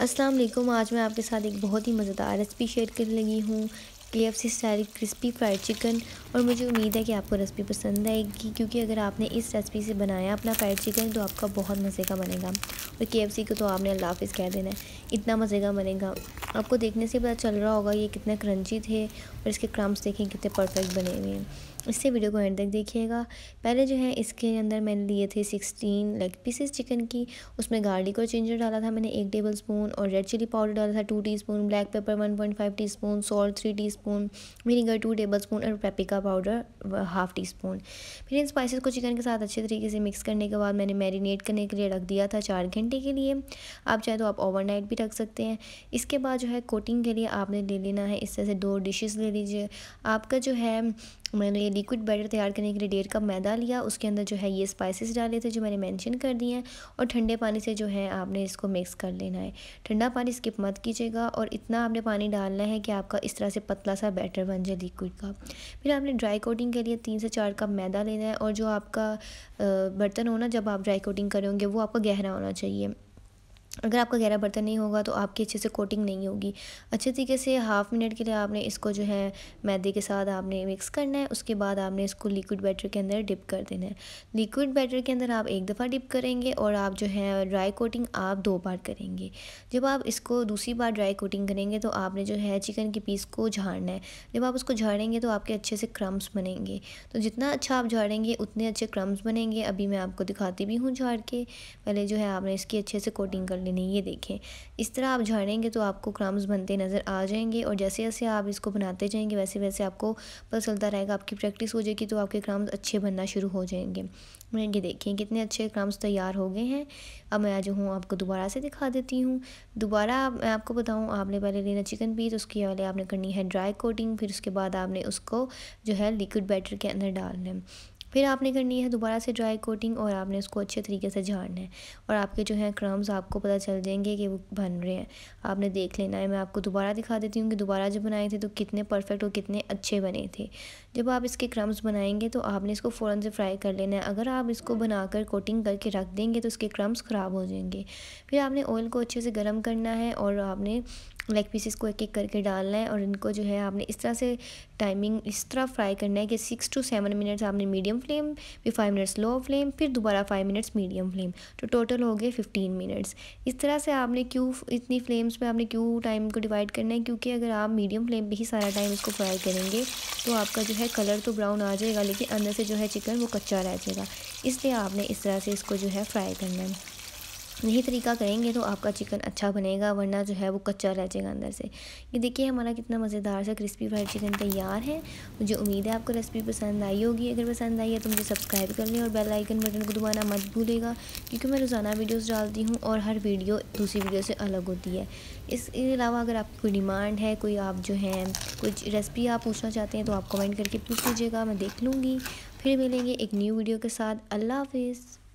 अस्सलाम वालेकुम आज मैं आपके साथ एक बहुत ही मज़ेदार रेसिपी शेयर करने लगी हूँ K F C style crispy fried chicken और मुझे उम्मीद है कि आपको रेसिपी पसंद आएगी क्योंकि अगर आपने इस रेसिपी से बनाया अपना फ्राइड चिकन तो आपका बहुत मज़े का बनेगा और के एफ सी को तो आपने अल्लाह हाफिज़ कह देना है इतना मज़े का बनेगा आपको देखने से पता चल रहा होगा ये कितने क्रंची थे और इसके क्रम्स देखें कितने परफेक्ट बने हुए हैं इससे वीडियो को एंड तक देखिएगा पहले जो है इसके अंदर मैंने लिए थे सिक्सटीन लेग पीसेस चिकन की उसमें गार्लिक और जिंजर डाला था मैंने एक टेबल स्पून और रेड चिली पाउडर डाला था two teaspoon black pepper one point five teaspoon salt three teaspoon vinegar two tablespoon और paprika powder half teaspoon फिर इन स्पाइसिस को चिकन के साथ अच्छे तरीके से मिक्स करने के बाद मैंने मैरिनेट करने के लिए रख दिया था चार घंटे के लिए आप चाहे तो आप ओवरनाइट भी रख सकते हैं इसके बाद जो है कोटिंग के लिए आपने ले लेना है इस तरह से दो डिशेस ले लीजिए आपका जो है मैंने ये लिक्विड बैटर तैयार करने के लिए डेढ़ कप मैदा लिया उसके अंदर जो है ये स्पाइसेस डाले थे जो मैंने मेंशन कर दिए हैं और ठंडे पानी से जो है आपने इसको मिक्स कर लेना है ठंडा पानी स्किप मत कीजिएगा और इतना आपने पानी डालना है कि आपका इस तरह से पतला सा बैटर बन जाए लिक्विड का फिर आपने ड्राई कोटिंग के लिए तीन से चार कप मैदा लेना है और जो आपका बर्तन होना जब आप ड्राई कोटिंग करेंगे वो आपका गहरा होना चाहिए अगर आपका गहरा बर्तन नहीं होगा तो आपकी अच्छे से कोटिंग नहीं होगी अच्छे तरीके से हाफ़ मिनट के लिए आपने इसको जो है मैदे के साथ आपने मिक्स करना है उसके बाद आपने इसको लिक्विड बैटर के अंदर डिप कर देना है लिक्विड बैटर के अंदर आप एक दफ़ा डिप करेंगे और आप जो है ड्राई कोटिंग आप दो बार करेंगे जब आप इसको दूसरी बार ड्राई कोटिंग करेंगे तो आपने जो है चिकन के पीस को झाड़ना है जब आप उसको झाड़ेंगे तो आपके अच्छे से क्रम्स बनेंगे तो जितना अच्छा आप झाड़ेंगे उतने अच्छे क्रम्स बनेंगे अभी मैं आपको दिखाती भी हूँ झाड़ के पहले जो है आपने इसकी अच्छे से कोटिंग कर कर लेने ये देखें इस तरह आप झाड़ेंगे तो आपको क्राम्स बनते नज़र आ जाएंगे और जैसे जैसे आप इसको बनाते जाएंगे वैसे वैसे आपको पता चलता रहेगा आपकी प्रैक्टिस हो जाएगी तो आपके क्राम्स अच्छे बनना शुरू हो जाएंगे मैं ये देखें कितने अच्छे क्राम्स तैयार हो गए हैं अब मैं जो हूँ आपको दोबारा से दिखा देती हूँ दोबारा मैं आपको बताऊँ आपने पहले लेना चिकन पीस उसके पहले आपने करनी है ड्राई कोटिंग फिर उसके बाद आपने उसको जो है लिक्विड बैटर के अंदर डालना है फिर आपने करनी है दोबारा से ड्राई कोटिंग और आपने उसको अच्छे तरीके से झाड़ना है और आपके जो है क्रम्स आपको पता चल जाएंगे कि वो बन रहे हैं आपने देख लेना है मैं आपको दोबारा दिखा देती हूँ कि दोबारा जब बनाए थे तो कितने परफेक्ट और कितने अच्छे बने थे जब आप इसके क्रम्स बनाएंगे तो आपने इसको फ़ौर से फ्राई कर लेना है अगर आप इसको बनाकर कोटिंग करके रख देंगे तो उसके क्रम्स ख़राब हो जाएंगे फिर आपने ऑयल को अच्छे से गर्म करना है और आपने लेग पीसेस को एक एक करके डालना है और इनको जो है आपने इस तरह से टाइमिंग इस तरह फ्राई करना है कि सिक्स टू सेवन मिनट्स आपने मीडियम फ्लेम फिर फाइव मिनट्स लो फ्लेम फिर दोबारा फाइव मिनट्स मीडियम फ्लेम तो टोटल हो गए फिफ्टीन मिनट्स इस तरह से आपने क्यों इतनी फ्लेम्स में आपने क्यों टाइम को डिवाइड करना है क्योंकि अगर आप मीडियम फ्लेम पर ही सारा टाइम इसको फ्राई करेंगे तो आपका जो है कलर तो ब्राउन आ जाएगा लेकिन अंदर से जो है चिकन वो कच्चा रह जाएगा इसलिए आपने इस तरह से इसको जो है फ्राई करना है यही तरीका करेंगे तो आपका चिकन अच्छा बनेगा वरना जो है वो कच्चा रह जाएगा अंदर से ये देखिए हमारा कितना मज़ेदार सा क्रिस्पी फ्राइड चिकन तैयार है मुझे उम्मीद है आपको रेसिपी पसंद आई होगी अगर पसंद आई है तो मुझे सब्सक्राइब कर लें और बेल आइकन बटन को दबाना मत भूलेगा क्योंकि मैं रोज़ाना वीडियोज़ डालती हूँ और हर वीडियो दूसरी वीडियो से अलग होती है इसके अलावा अगर आपकी कोई डिमांड है कोई आप जो है कुछ रेसिपी आप पूछना चाहते हैं तो आप कमेंट करके पूछ लीजिएगा मैं देख लूँगी फिर मिलेंगे एक न्यू वीडियो के साथ अल्लाह हाफिज़